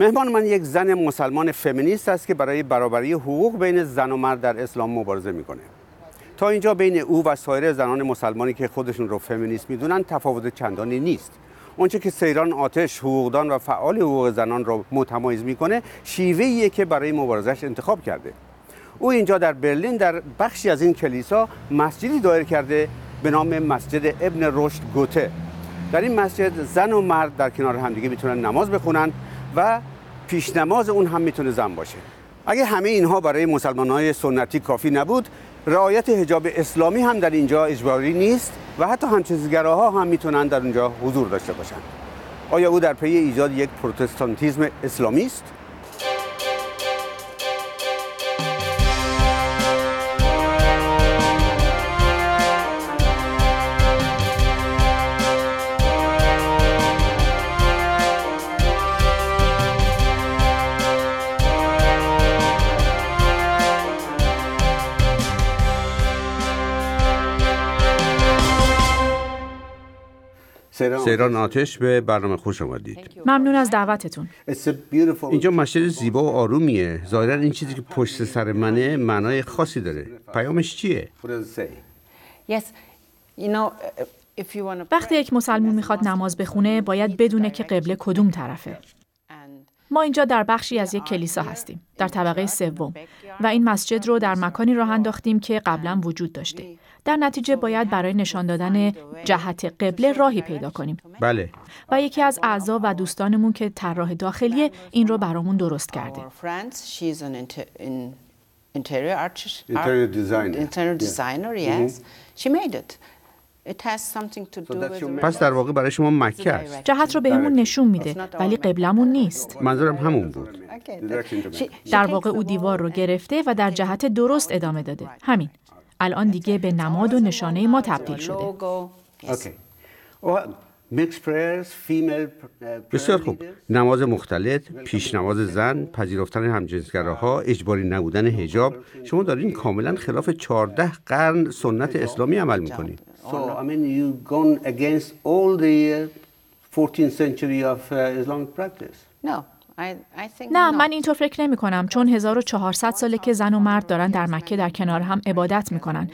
مهمان من یک زن مسلمان فمینیست است که برای برابری حقوق بین زن و مرد در اسلام مبارزه میکنه تا اینجا بین او و سایر زنان مسلمانی که خودشون رو فمینیست میدونن تفاوت چندانی نیست اونچه که سیران آتش حقوقدان و فعال حقوق زنان را متمایز میکنه شیوهیه که برای مبارزش انتخاب کرده او اینجا در برلین در بخشی از این کلیسا مسجدی دایر کرده به نام مسجد ابن رشد گوته در این مسجد زن و مرد در کنار همدیگه میتونن نماز بخونن و پیشنماز اون هم میتونه زن باشه اگه همه اینها برای مسلمان های سنتی کافی نبود رعایت حجاب اسلامی هم در اینجا اجباری نیست و حتی همچیزگراها هم میتونن در اونجا حضور داشته باشند آیا او در پی ایجاد یک پروتستانتیزم اسلامی است سیران آتش به برنامه خوش آمدید ممنون از دعوتتون اینجا مشهد زیبا و آرومیه ظاهرا این چیزی که پشت سر منه معنای خاصی داره پیامش چیه وقتی یک مسلمون میخواد نماز بخونه باید بدونه که قبله کدوم طرفه ما اینجا در بخشی از یک کلیسا هستیم در طبقه سوم و این مسجد رو در مکانی راه انداختیم که قبلا وجود داشته در نتیجه باید برای نشان دادن جهت قبله راهی پیدا کنیم بله و یکی از اعضا و دوستانمون که طراح داخلی این رو برامون درست کرده پس در واقع برای شما مکه است جهت رو بهمون نشون میده ولی قبلمون نیست منظورم همون بود در واقع او دیوار رو گرفته و در جهت درست ادامه داده همین الان دیگه به نماد و نشانه ما تبدیل شده uh, بسیار خوب نماز مختلط پیش نماز زن پذیرفتن همجنسگراها اجباری نبودن هجاب شما دارین کاملا خلاف 14 قرن سنت اسلامی عمل میکنید So, I mean, you've gone against all the 14th uh, century of uh, Islamic practice. No. نه من اینطور فکر نمی کنم چون 1400 ساله که زن و مرد دارن در مکه در کنار هم عبادت میکنن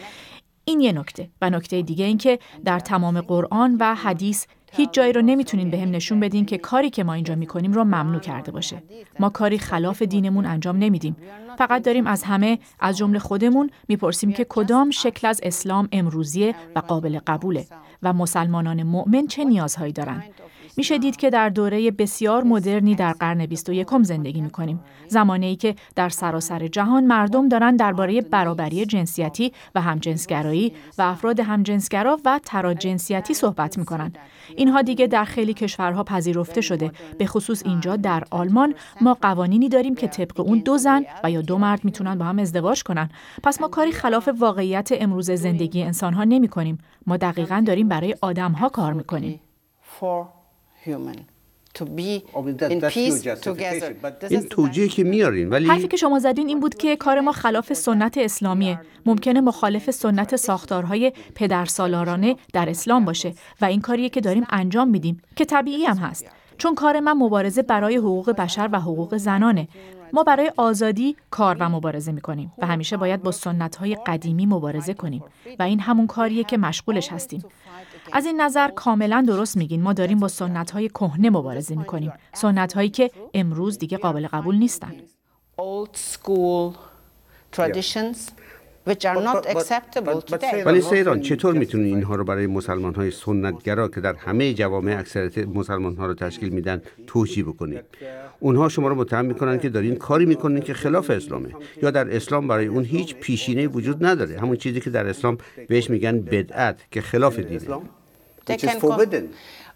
این یه نکته و نکته دیگه این که در تمام قرآن و حدیث هیچ جایی رو نمیتونین به هم نشون بدین که کاری که ما اینجا میکنیم رو ممنوع کرده باشه ما کاری خلاف دینمون انجام نمیدیم فقط داریم از همه از جمله خودمون میپرسیم که کدام شکل از اسلام امروزیه و قابل قبوله و مسلمانان مؤمن چه نیازهایی دارن میشه دید که در دوره بسیار مدرنی در قرن 21 زندگی میکنیم. زمانی که در سراسر جهان مردم دارن درباره برابری جنسیتی و همجنسگرایی و افراد همجنسگرا و تراجنسیتی صحبت میکنن. اینها دیگه در خیلی کشورها پذیرفته شده. به خصوص اینجا در آلمان ما قوانینی داریم که طبق اون دو زن و یا دو مرد میتونن با هم ازدواج کنن. پس ما کاری خلاف واقعیت امروز زندگی ها نمی ما دقیقا داریم برای ها کار میکنیم. human. این توجیه که میارین ولی حرفی که شما زدین این بود که کار ما خلاف سنت اسلامیه ممکنه مخالف سنت ساختارهای پدرسالارانه در اسلام باشه و این کاریه که داریم انجام میدیم که طبیعی هم هست چون کار من مبارزه برای حقوق بشر و حقوق زنانه ما برای آزادی کار و مبارزه میکنیم و همیشه باید با سنت های قدیمی مبارزه کنیم و این همون کاریه که مشغولش هستیم از این نظر کاملا درست میگین ما داریم با سنت های کهنه مبارزه میکنیم سنت هایی که امروز دیگه قابل قبول نیستن ولی سیران چطور میتونین اینها رو برای مسلمان های سنتگرا که در همه جوامع اکثریت مسلمان ها رو تشکیل میدن توجیه بکنید اونها شما رو متهم میکنن که دارین کاری میکنین که خلاف اسلامه یا در اسلام برای اون هیچ پیشینه وجود نداره همون چیزی که در اسلام بهش میگن بدعت که خلاف دینه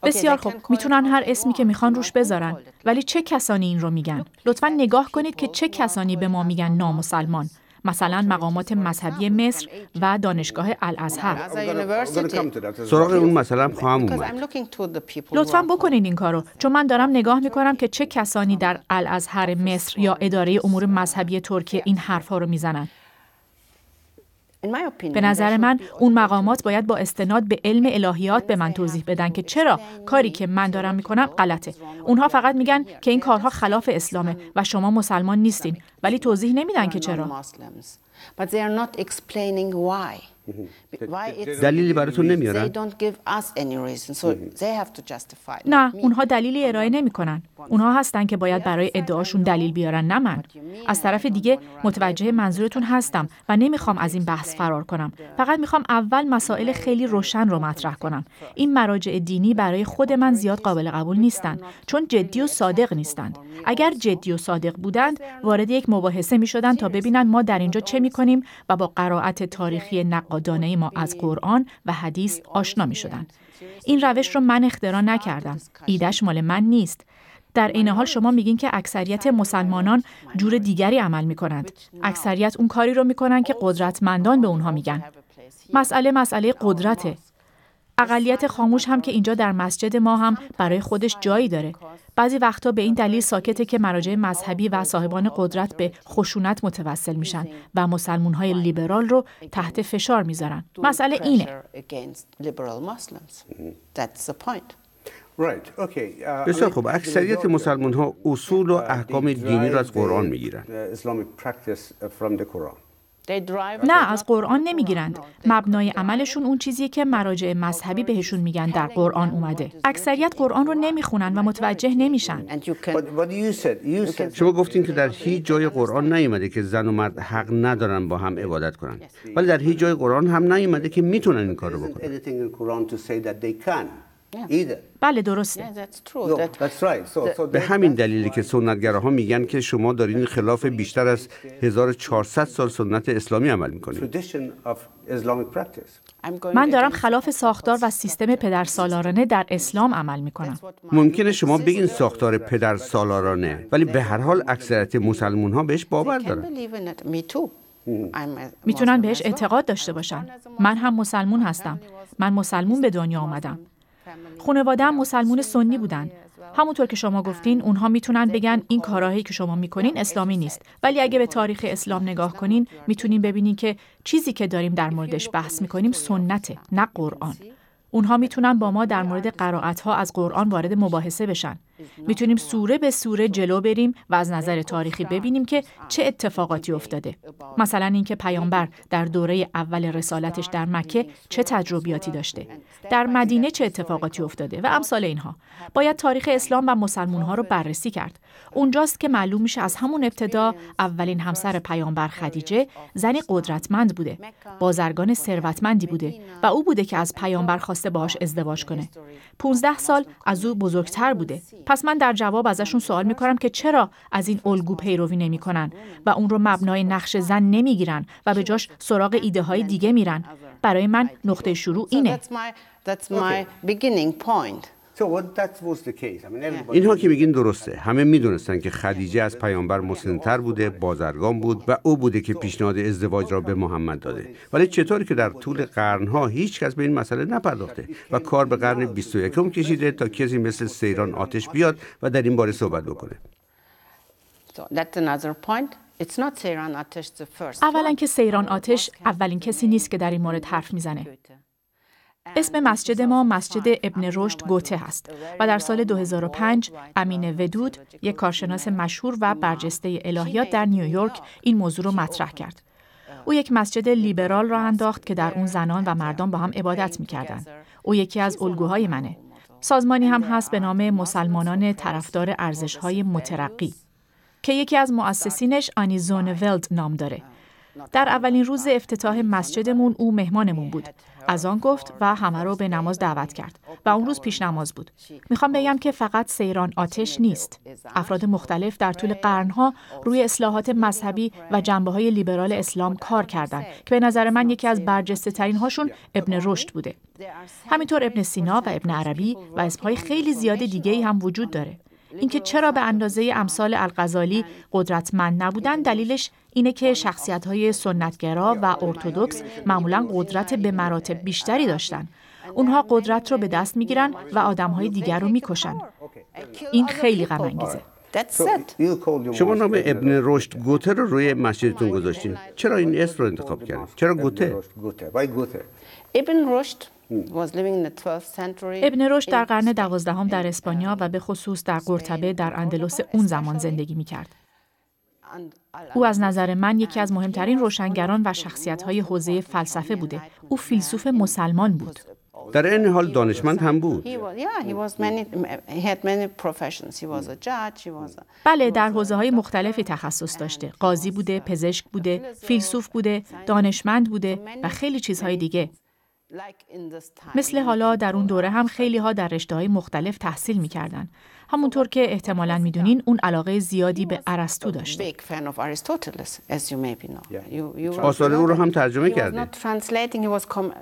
بسیار خوب میتونن هر اسمی که میخوان روش بذارن ولی چه کسانی این رو میگن لطفا نگاه کنید که چه کسانی به ما میگن نامسلمان مثلا مقامات مذهبی مصر و دانشگاه الازهر سراغ اون مثلا خواهم اومد لطفا بکنین این کارو چون من دارم نگاه میکنم که چه کسانی در الازهر مصر یا اداره امور مذهبی ترکیه این حرفها رو میزنن به نظر من اون مقامات باید با استناد به علم الهیات به من توضیح بدن که چرا کاری که من دارم میکنم غلطه اونها فقط میگن که این کارها خلاف اسلامه و شما مسلمان نیستین ولی توضیح نمیدن که چرا دلیلی براتون نمیارن نه اونها دلیلی ارائه نمیکنن اونها هستن که باید برای ادعاشون دلیل بیارن نه من از طرف دیگه متوجه منظورتون هستم و نمیخوام از این بحث فرار کنم فقط میخوام اول مسائل خیلی روشن رو مطرح کنم این مراجع دینی برای خود من زیاد قابل قبول نیستند چون جدی و صادق نیستند اگر جدی و صادق بودند وارد یک مباحثه میشدند تا ببینن ما در اینجا چه میکنیم و با قرائت تاریخی نقا دانه ما از قرآن و حدیث آشنا می شدن. این روش رو من اختراع نکردم. ایدش مال من نیست. در این حال شما میگین که اکثریت مسلمانان جور دیگری عمل می کنند. اکثریت اون کاری رو میکنن که قدرتمندان به اونها میگن. مسئله مسئله قدرته. اقلیت خاموش هم که اینجا در مسجد ما هم برای خودش جایی داره بعضی وقتا به این دلیل ساکته که مراجع مذهبی و صاحبان قدرت به خشونت متوسل میشن و مسلمون های لیبرال رو تحت فشار میذارن مسئله اینه بسیار خوب. اکثریت uh, مسلمان ها اصول و uh, احکام دینی را از قرآن میگیرن. نه از قرآن نمیگیرند مبنای عملشون اون چیزیه که مراجع مذهبی بهشون میگن در قرآن اومده اکثریت قرآن رو نمیخونن و متوجه نمیشن شما گفتین که در هیچ جای قرآن نیومده که زن و مرد حق ندارن با هم عبادت کنن ولی در هیچ جای قرآن هم نیومده که میتونن این کار رو بکنن بله درسته به همین دلیلی که ها میگن که شما دارین خلاف بیشتر از 1400 سال سنت اسلامی عمل میکنید من دارم خلاف ساختار و سیستم پدرسالارانه در اسلام عمل میکنم ممکنه شما بگین ساختار پدرسالارانه ولی به هر حال اکثریت مسلمون ها بهش باور دارن mm. میتونن بهش اعتقاد داشته باشن من هم مسلمون هستم من مسلمون به دنیا آمدم هم مسلمون سنی بودن همونطور که شما گفتین اونها میتونن بگن این کارهایی که شما میکنین اسلامی نیست ولی اگه به تاریخ اسلام نگاه کنین میتونین ببینین که چیزی که داریم در موردش بحث میکنیم سنته نه قرآن اونها میتونن با ما در مورد قرائت ها از قرآن وارد مباحثه بشن میتونیم سوره به سوره جلو بریم و از نظر تاریخی ببینیم که چه اتفاقاتی افتاده مثلا اینکه پیامبر در دوره اول رسالتش در مکه چه تجربیاتی داشته در مدینه چه اتفاقاتی افتاده و امثال اینها باید تاریخ اسلام و مسلمون ها رو بررسی کرد اونجاست که معلوم میشه از همون ابتدا اولین همسر پیامبر خدیجه زنی قدرتمند بوده بازرگان ثروتمندی بوده و او بوده که از پیامبر خواسته باهاش ازدواج کنه 15 سال از او بزرگتر بوده پس من در جواب ازشون سوال میکنم که چرا از این الگو پیروی نمیکنن و اون رو مبنای نقش زن نمیگیرن و به جاش سراغ ایده های دیگه میرن برای من نقطه شروع اینه اینها که میگین درسته همه میدونستن که خدیجه از پیامبر مسنتر بوده بازرگان بود و او بوده که پیشنهاد ازدواج را به محمد داده ولی چطور که در طول قرنها هیچ کس به این مسئله نپرداخته و کار به قرن 21 کشیده تا کسی مثل سیران آتش بیاد و در این باره صحبت بکنه اولا که سیران آتش اولین کسی نیست که در این مورد حرف میزنه اسم مسجد ما مسجد ابن رشد گوته است و در سال 2005 امین ودود یک کارشناس مشهور و برجسته الهیات در نیویورک این موضوع رو مطرح کرد او یک مسجد لیبرال را انداخت که در اون زنان و مردان با هم عبادت میکردند او یکی از الگوهای منه سازمانی هم هست به نام مسلمانان طرفدار ارزشهای مترقی که یکی از مؤسسینش آنیزون ولد نام داره در اولین روز افتتاح مسجدمون او مهمانمون بود از آن گفت و همه رو به نماز دعوت کرد و اون روز پیش نماز بود میخوام بگم که فقط سیران آتش نیست افراد مختلف در طول قرنها روی اصلاحات مذهبی و جنبه های لیبرال اسلام کار کردند که به نظر من یکی از برجسته ترین هاشون ابن رشد بوده همینطور ابن سینا و ابن عربی و اسمهای خیلی زیاد دیگه ای هم وجود داره اینکه چرا به اندازه امثال الغزالی قدرتمند نبودن دلیلش اینه که شخصیت های سنتگرا و ارتودکس معمولا قدرت به مراتب بیشتری داشتن. اونها قدرت رو به دست میگیرن و آدم های دیگر رو میکشن. این خیلی غم انگیزه. شما نام ابن رشد گوته رو روی مسجدتون گذاشتین. چرا این اسم رو انتخاب کردین؟ چرا گوته؟ ابن رشد ابن رشد در قرن دوازدهم در اسپانیا و به خصوص در قرتبه در اندلس اون زمان زندگی می کرد. او از نظر من یکی از مهمترین روشنگران و شخصیت های حوزه فلسفه بوده. او فیلسوف مسلمان بود. در این حال دانشمند هم بود. بله در حوزه های مختلفی تخصص داشته. قاضی بوده، پزشک بوده، فیلسوف بوده، دانشمند بوده و خیلی چیزهای دیگه. مثل حالا در اون دوره هم خیلی ها در رشته های مختلف تحصیل میکردن همونطور که احتمالا میدونین اون علاقه زیادی به ارسطو داشت. آثار او رو هم ترجمه کرده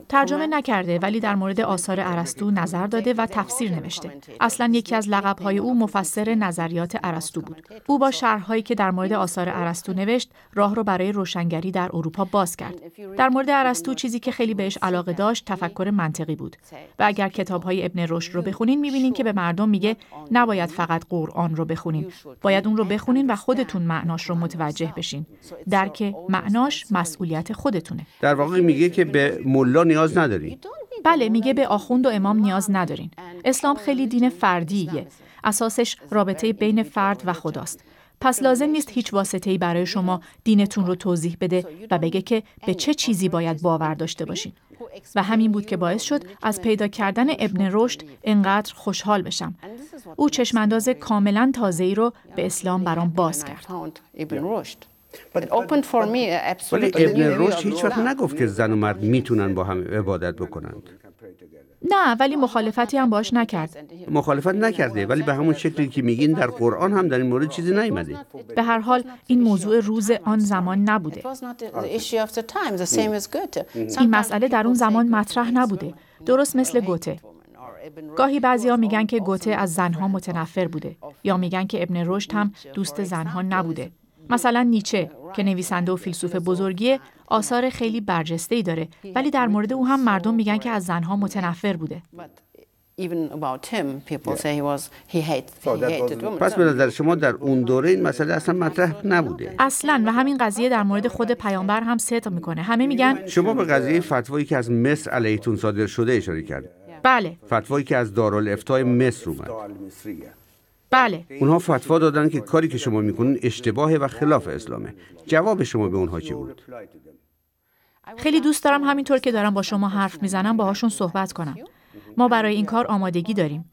ترجمه نکرده ولی در مورد آثار ارسطو نظر داده و تفسیر نوشته اصلا یکی از لقبهای او مفسر نظریات ارسطو بود او با شرحهایی که در مورد آثار ارسطو نوشت راه رو برای روشنگری در اروپا باز کرد در مورد ارسطو چیزی که خیلی بهش علاقه داشت تفکر منطقی بود و اگر کتابهای ابن رشد رو بخونین میبینین که به مردم میگه نباید نباید فقط قرآن رو بخونین باید اون رو بخونین و خودتون معناش رو متوجه بشین در که معناش مسئولیت خودتونه در واقع میگه که به ملا نیاز نداری بله میگه به آخوند و امام نیاز ندارین اسلام خیلی دین فردیه اساسش رابطه بین فرد و خداست پس لازم نیست هیچ واسطه‌ای برای شما دینتون رو توضیح بده و بگه که به چه چیزی باید باور داشته باشین و همین بود که باعث شد از پیدا کردن ابن رشد انقدر خوشحال بشم. او چشمانداز کاملا ای رو به اسلام برام باز کرد. ولی ابن رشد هیچ وقت نگفت که زن و مرد میتونن با هم عبادت بکنند. نه ولی مخالفتی هم باش نکرد مخالفت نکرده ولی به همون شکلی که میگین در قرآن هم در این مورد چیزی نیومده به هر حال این موضوع روز آن زمان نبوده این مسئله در اون زمان مطرح نبوده درست مثل گوته گاهی بعضیا میگن که گوته از زنها متنفر بوده یا میگن که ابن رشد هم دوست زنها نبوده مثلا نیچه که نویسنده و فیلسوف بزرگی آثار خیلی برجسته ای داره ولی در مورد او هم مردم میگن که از زنها متنفر بوده پس به نظر شما در اون دوره این مسئله اصلا مطرح نبوده اصلا و همین قضیه در مورد خود پیامبر هم صدق میکنه همه میگن شما به قضیه فتوایی که از مصر علیهتون صادر شده اشاره کرد بله فتوایی که از دارال مصر اومد بله اونها فتوا دادن که کاری که شما میکنین اشتباهه و خلاف اسلامه جواب شما به اونها چی بود خیلی دوست دارم همینطور که دارم با شما حرف میزنم باهاشون صحبت کنم ما برای این کار آمادگی داریم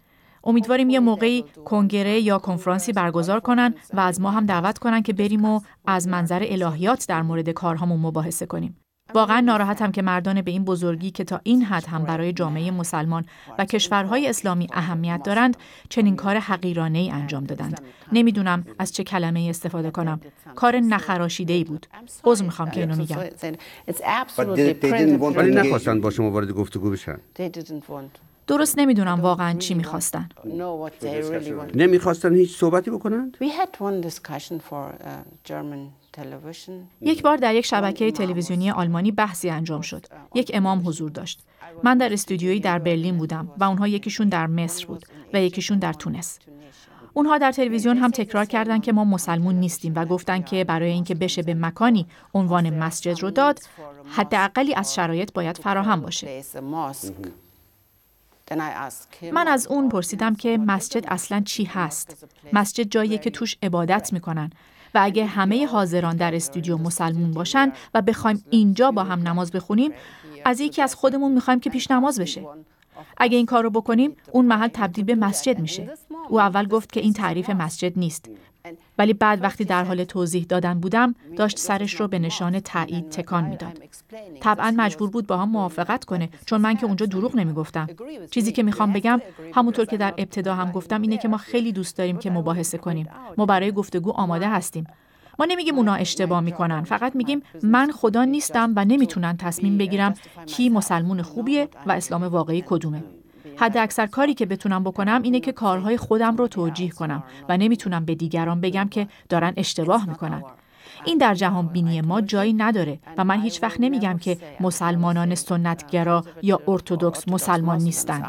امیدواریم یه موقعی کنگره یا کنفرانسی برگزار کنن و از ما هم دعوت کنن که بریم و از منظر الهیات در مورد کارهامون مباحثه کنیم واقعا ناراحتم که مردان به این بزرگی که تا این حد هم برای جامعه مسلمان و کشورهای اسلامی اهمیت دارند چنین کار حقیرانه ای انجام دادند نمیدونم از چه کلمه استفاده کنم کار نخراشیده ای بود عذر میخوام که اینو میگم ولی نخواستن با شما وارد گفتگو بشن درست نمیدونم واقعا چی میخواستن نمیخواستن هیچ صحبتی بکنند یک بار در یک شبکه تلویزیونی آلمانی بحثی انجام شد. یک امام حضور داشت. من در استودیویی در برلین بودم و اونها یکیشون در مصر بود و یکیشون در تونس. اونها در تلویزیون هم تکرار کردند که ما مسلمون نیستیم و گفتن که برای اینکه بشه به مکانی عنوان مسجد رو داد حداقلی از شرایط باید فراهم باشه. من از اون پرسیدم که مسجد اصلا چی هست؟ مسجد جاییه که توش عبادت میکنن و اگه همه حاضران در استودیو مسلمون باشن و بخوایم اینجا با هم نماز بخونیم از یکی از خودمون میخوایم که پیش نماز بشه اگه این کار رو بکنیم اون محل تبدیل به مسجد میشه او اول گفت که این تعریف مسجد نیست ولی بعد وقتی در حال توضیح دادن بودم داشت سرش رو به نشان تایید تکان میداد طبعا مجبور بود با هم موافقت کنه چون من که اونجا دروغ نمیگفتم چیزی که میخوام بگم همونطور که در ابتدا هم گفتم اینه که ما خیلی دوست داریم که مباحثه کنیم ما برای گفتگو آماده هستیم ما نمیگیم اونا اشتباه میکنن فقط میگیم من خدا نیستم و نمیتونن تصمیم بگیرم کی مسلمون خوبیه و اسلام واقعی کدومه حد اکثر کاری که بتونم بکنم اینه که کارهای خودم رو توجیه کنم و نمیتونم به دیگران بگم که دارن اشتباه میکنن این در جهان بینی ما جایی نداره و من هیچ وقت نمیگم که مسلمانان سنتگرا یا ارتودکس مسلمان نیستن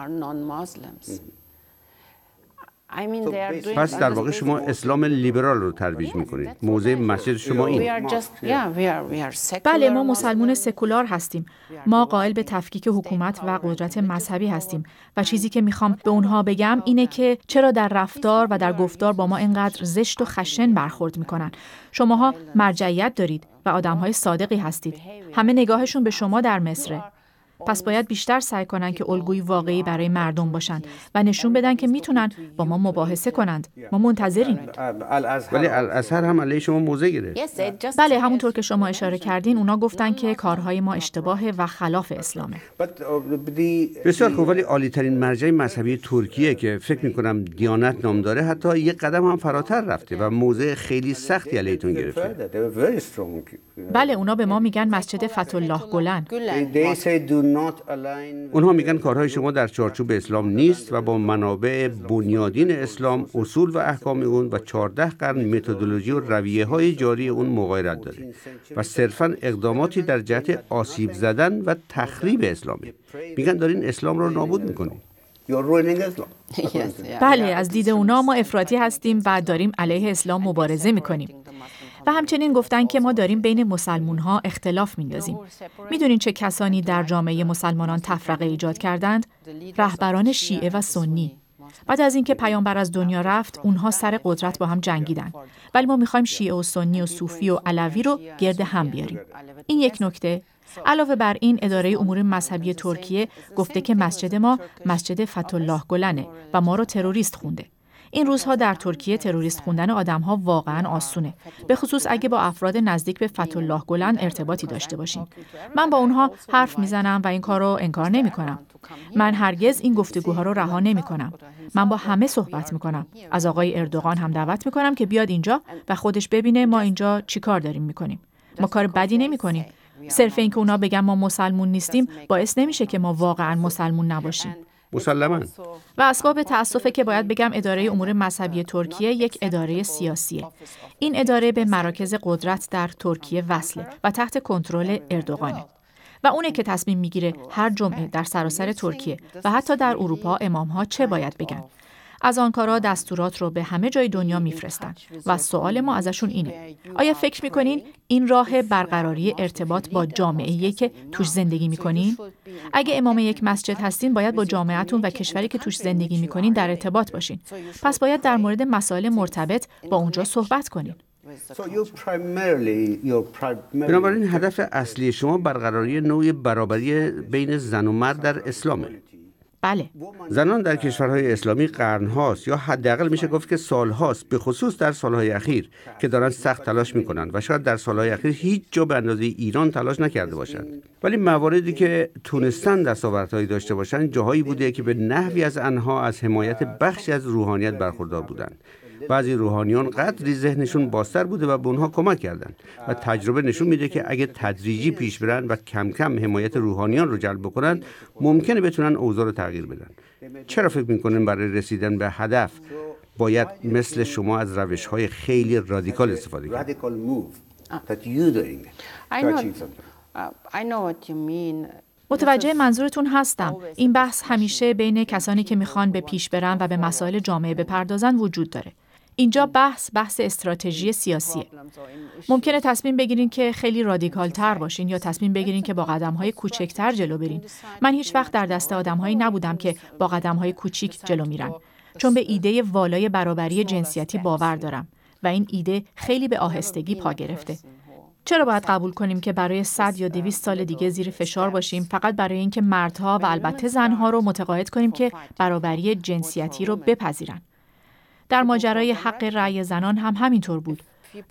پس در واقع شما اسلام لیبرال رو ترویج میکنید موضع مسجد شما این بله ما مسلمون سکولار هستیم ما قائل به تفکیک حکومت و قدرت مذهبی هستیم و چیزی که میخوام به اونها بگم اینه که چرا در رفتار و در گفتار با ما اینقدر زشت و خشن برخورد میکنن شماها مرجعیت دارید و آدمهای صادقی هستید همه نگاهشون به شما در مصره پس باید بیشتر سعی کنند که الگوی واقعی برای مردم باشند و نشون بدن که میتونن با ما مباحثه کنند ما منتظریم ولی الازهر هم علیه شما موزه گرفت بله همونطور که شما اشاره کردین اونا گفتن که کارهای ما اشتباه و خلاف اسلامه uh, بسیار خوب ولی عالی ترین مرجع مذهبی ترکیه که فکر می کنم دیانت نام داره حتی یک قدم هم فراتر رفته و موضع خیلی سختی علیتون گرفته بله اونا به ما میگن مسجد فتح الله گلن اونها میگن کارهای شما در چارچوب اسلام نیست و با منابع بنیادین اسلام اصول و احکام اون و چهارده قرن متدولوژی و رویه های جاری اون مغایرت داره و صرفا اقداماتی در جهت آسیب زدن و تخریب اسلامی. میگن دارین اسلام را نابود میکنید بله از دید اونا ما افراطی هستیم و داریم علیه اسلام مبارزه میکنیم و همچنین گفتن که ما داریم بین مسلمون ها اختلاف میندازیم. میدونین چه کسانی در جامعه مسلمانان تفرقه ایجاد کردند؟ رهبران شیعه و سنی. بعد از اینکه پیامبر از دنیا رفت اونها سر قدرت با هم جنگیدن ولی ما میخوایم شیعه و سنی و صوفی و علوی رو گرد هم بیاریم این یک نکته علاوه بر این اداره امور مذهبی ترکیه گفته که مسجد ما مسجد فتولاه گلنه و ما رو تروریست خونده این روزها در ترکیه تروریست خوندن ها واقعا آسونه به خصوص اگه با افراد نزدیک به فتح الله گلند ارتباطی داشته باشیم من با اونها حرف میزنم و این کار رو انکار نمی کنم من هرگز این گفتگوها رو رها نمی کنم من با همه صحبت می از آقای اردوغان هم دعوت می که بیاد اینجا و خودش ببینه ما اینجا چی کار داریم می ما کار بدی نمی کنیم صرف اینکه اونا بگن ما مسلمون نیستیم باعث نمیشه که ما واقعا مسلمون نباشیم مسلما و اسباب تاسف که باید بگم اداره امور مذهبی ترکیه یک اداره سیاسیه این اداره به مراکز قدرت در ترکیه وصله و تحت کنترل اردوغانه و اونه که تصمیم میگیره هر جمعه در سراسر ترکیه و حتی در اروپا امام ها چه باید بگن از آنکارا دستورات رو به همه جای دنیا میفرستند. و سوال ما ازشون اینه آیا فکر میکنین این راه برقراری ارتباط با جامعه که توش زندگی میکنین اگه امام یک مسجد هستین باید با جامعهتون و کشوری که توش زندگی میکنین در ارتباط باشین پس باید در مورد مسائل مرتبط با اونجا صحبت کنین بنابراین هدف اصلی شما برقراری نوع برابری بین زن و مرد در اسلامه بله زنان در کشورهای اسلامی قرن هاست یا حداقل میشه گفت که سال هاست به خصوص در سالهای اخیر که دارن سخت تلاش میکنن و شاید در سالهای اخیر هیچ جا به اندازه ایران تلاش نکرده باشند ولی مواردی که تونستن دستاوردهایی داشته باشند جاهایی بوده که به نحوی از آنها از حمایت بخشی از روحانیت برخوردار بودند بعضی روحانیان قدری ذهنشون باستر بوده و به اونها کمک کردن و تجربه نشون میده که اگه تدریجی پیش برن و کم کم حمایت روحانیان رو جلب بکنن ممکنه بتونن اوضاع رو تغییر بدن چرا فکر میکنین برای رسیدن به هدف باید مثل شما از روش های خیلی رادیکال استفاده کرد uh, متوجه منظورتون هستم این بحث همیشه بین کسانی که میخوان به پیش برن و به مسائل جامعه بپردازن وجود داره اینجا بحث بحث استراتژی سیاسیه ممکنه تصمیم بگیرین که خیلی رادیکال تر باشین یا تصمیم بگیرین که با قدم های کوچکتر جلو برین من هیچ وقت در دست آدمهایی نبودم که با قدم های کوچیک جلو میرن چون به ایده والای برابری جنسیتی باور دارم و این ایده خیلی به آهستگی پا گرفته چرا باید قبول کنیم که برای 100 یا 200 سال دیگه زیر فشار باشیم فقط برای اینکه مردها و البته زنها رو متقاعد کنیم که برابری جنسیتی رو بپذیرن در ماجرای حق رأی زنان هم همینطور بود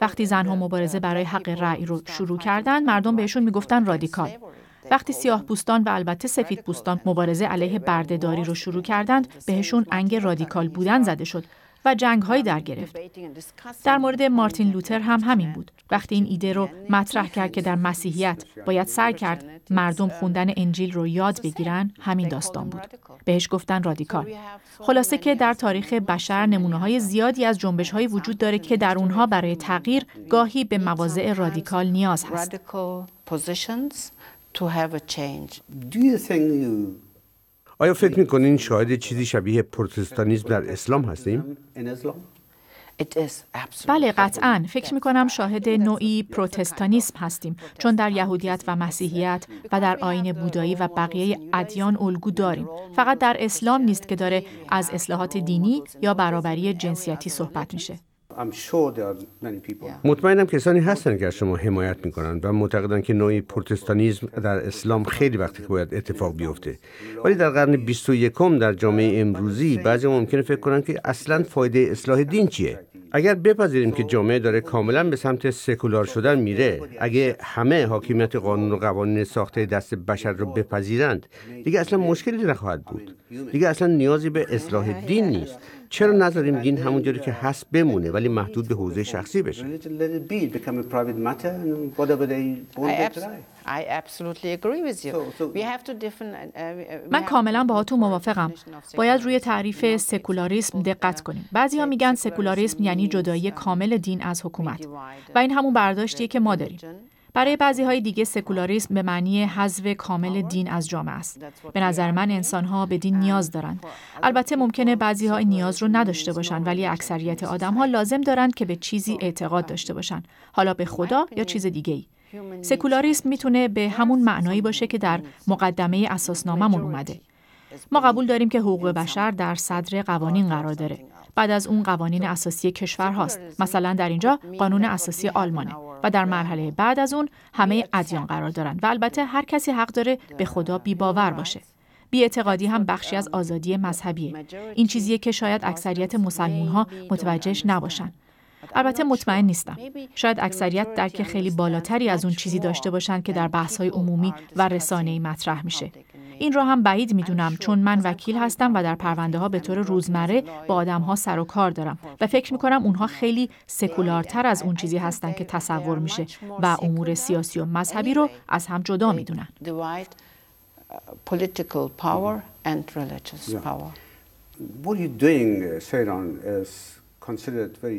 وقتی زنها مبارزه برای حق رأی رو شروع کردن مردم بهشون میگفتن رادیکال وقتی سیاه پوستان و البته سفید پوستان مبارزه علیه بردهداری رو شروع کردند بهشون انگ رادیکال بودن زده شد و جنگ هایی در گرفت. در مورد مارتین لوتر هم همین بود. وقتی این ایده رو مطرح کرد که در مسیحیت باید سر کرد مردم خوندن انجیل رو یاد بگیرن همین داستان بود. بهش گفتن رادیکال. خلاصه که در تاریخ بشر نمونه های زیادی از جنبش های وجود داره که در اونها برای تغییر گاهی به مواضع رادیکال نیاز هست. آیا فکر میکنین شاهد چیزی شبیه پروتستانیزم در اسلام هستیم؟ بله قطعا فکر می کنم شاهد نوعی پروتستانیسم هستیم چون در یهودیت و مسیحیت و در آین بودایی و بقیه ادیان الگو داریم فقط در اسلام نیست که داره از اصلاحات دینی یا برابری جنسیتی صحبت میشه I'm sure there are many people. مطمئنم کسانی هستند که از شما حمایت میکنند و معتقدند که نوعی پروتستانیزم در اسلام خیلی وقتی که باید اتفاق بیفته ولی در قرن 21 در جامعه امروزی بعضی ممکنه فکر کنند که اصلا فایده اصلاح دین چیه اگر بپذیریم که جامعه داره کاملا به سمت سکولار شدن میره اگه همه حاکمیت قانون و قوانین ساخته دست بشر رو بپذیرند دیگه اصلا مشکلی نخواهد بود دیگه اصلا نیازی به اصلاح دین نیست چرا نذاریم دین همونجوری که هست بمونه ولی محدود به حوزه شخصی بشه من کاملا با تو موافقم باید روی تعریف سکولاریسم دقت uh, کنیم بعضی ها میگن سکولاریسم یعنی جدایی کامل دین از حکومت و این همون برداشتیه که ما داریم برای بعضی های دیگه سکولاریسم به معنی حذف کامل دین از جامعه است. به نظر من انسان ها به دین نیاز دارند. البته ممکنه بعضی ها نیاز رو نداشته باشن ولی اکثریت آدم ها لازم دارند که به چیزی اعتقاد داشته باشند. حالا به خدا یا چیز دیگه ای. سکولاریسم میتونه به همون معنایی باشه که در مقدمه اساسناممون اومده. ما قبول داریم که حقوق بشر در صدر قوانین قرار داره. بعد از اون قوانین اساسی کشور هاست مثلا در اینجا قانون اساسی آلمانه و در مرحله بعد از اون همه ادیان قرار دارن و البته هر کسی حق داره به خدا بی باور باشه اعتقادی هم بخشی از آزادی مذهبیه این چیزیه که شاید اکثریت مسلمون ها متوجهش نباشن البته مطمئن نیستم شاید اکثریت درک خیلی بالاتری از اون چیزی داشته باشند که در بحث های عمومی و رسانه مطرح میشه این را هم بعید میدونم چون من وکیل هستم و در پرونده ها به طور روزمره با آدم ها سر و کار دارم و فکر می کنم اونها خیلی سکولارتر از اون چیزی هستن که تصور میشه و امور سیاسی و مذهبی رو از هم جدا میدونن. Uh, uh,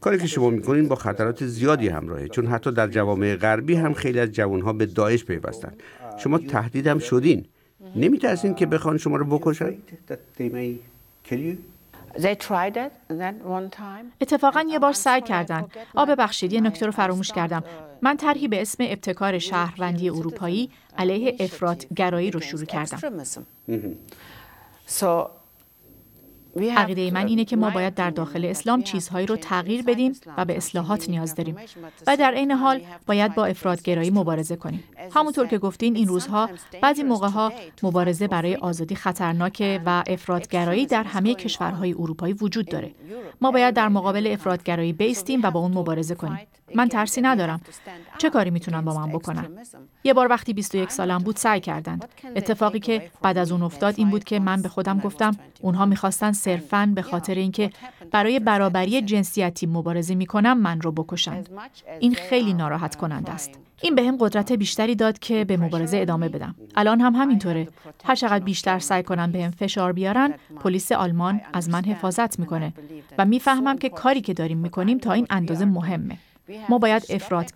کاری که شما میکنین با خطرات زیادی همراهه چون حتی در جوامع غربی هم خیلی از جوانها به داعش پیوستند شما تهدیدم شدین نمی ترسین که بخوان شما رو بکشن؟ اتفاقا یه بار سعی کردن آب بخشیدی یه نکته رو فراموش کردم من طرحی به اسم ابتکار شهروندی اروپایی علیه افراد گرایی رو شروع کردم عقیده من اینه که ما باید در داخل اسلام چیزهایی رو تغییر بدیم و به اصلاحات نیاز داریم و در عین حال باید با افرادگرایی مبارزه کنیم همونطور که گفتین این روزها بعضی موقع ها مبارزه برای آزادی خطرناکه و افرادگرایی در همه کشورهای اروپایی وجود داره ما باید در مقابل افرادگرایی بیستیم و با اون مبارزه کنیم من ترسی ندارم چه کاری میتونن با من بکنن یه بار وقتی 21 سالم بود سعی کردند اتفاقی که بعد از اون افتاد این بود که من به خودم گفتم اونها میخواستن صرفا به خاطر اینکه برای برابری جنسیتی مبارزه میکنم من رو بکشند این خیلی ناراحت کننده است این به هم قدرت بیشتری داد که به مبارزه ادامه بدم. الان هم همینطوره. هر چقدر بیشتر سعی کنم به هم فشار بیارن، پلیس آلمان از من حفاظت میکنه و میفهمم که کاری که داریم میکنیم تا این اندازه مهمه. ما باید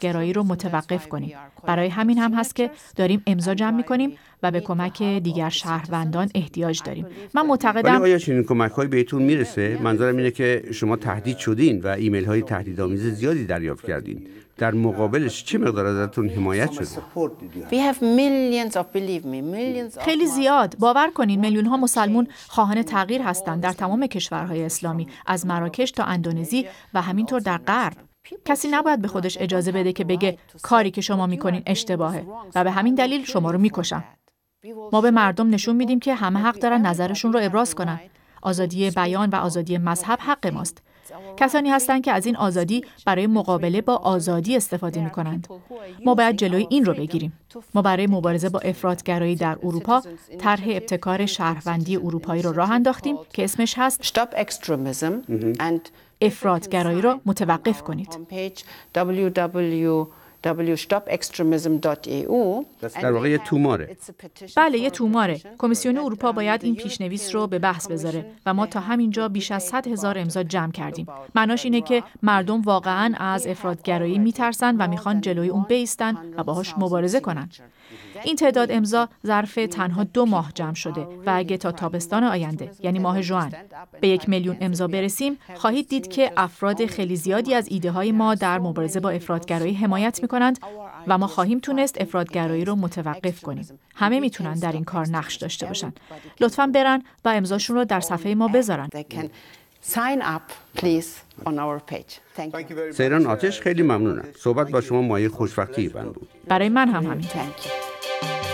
گرایی رو متوقف کنیم برای همین هم هست که داریم امضا جمع میکنیم و به کمک دیگر شهروندان احتیاج داریم من معتقدم آیا چنین کمک های بهتون میرسه منظورم اینه که شما تهدید شدین و ایمیل های تهدیدآمیز زیادی دریافت کردین در مقابلش چه مقدار ازتون حمایت شده؟ خیلی زیاد باور کنین میلیون ها مسلمون خواهان تغییر هستند در تمام کشورهای اسلامی از مراکش تا اندونزی و همینطور در غرب کسی نباید به خودش اجازه بده که بگه کاری که شما میکنین اشتباهه و به همین دلیل شما رو میکشم. ما به مردم نشون میدیم که همه حق دارن نظرشون رو ابراز کنن. آزادی بیان و آزادی مذهب حق ماست. کسانی هستند که از این آزادی برای مقابله با آزادی استفاده می کنند. ما باید جلوی این رو بگیریم. ما برای مبارزه با افرادگرایی در اروپا طرح ابتکار شهروندی اروپایی رو راه انداختیم که اسمش هست افرادگرایی را متوقف کنید. www.stopextremism.eu در واقع یه توماره بله یه توماره کمیسیون اروپا باید این پیشنویس رو به بحث بذاره و ما تا همینجا بیش از 100 هزار امضا جمع کردیم معناش اینه که مردم واقعا از افرادگرایی میترسن و میخوان جلوی اون بیستن و باهاش مبارزه کنن این تعداد امضا ظرف تنها دو ماه جمع شده و اگه تا تابستان آینده یعنی ماه جوان، به یک میلیون امضا برسیم خواهید دید که افراد خیلی زیادی از ایده های ما در مبارزه با افرادگرایی حمایت می کنند و ما خواهیم تونست افرادگرایی رو متوقف کنیم همه میتونن در این کار نقش داشته باشن لطفا برن و امضاشون رو در صفحه ما بذارن sign up please on our page. Thank you. سیران آتش خیلی ممنونم. صحبت با شما مایه خوشبختی بود. برای من هم همین. Thank you.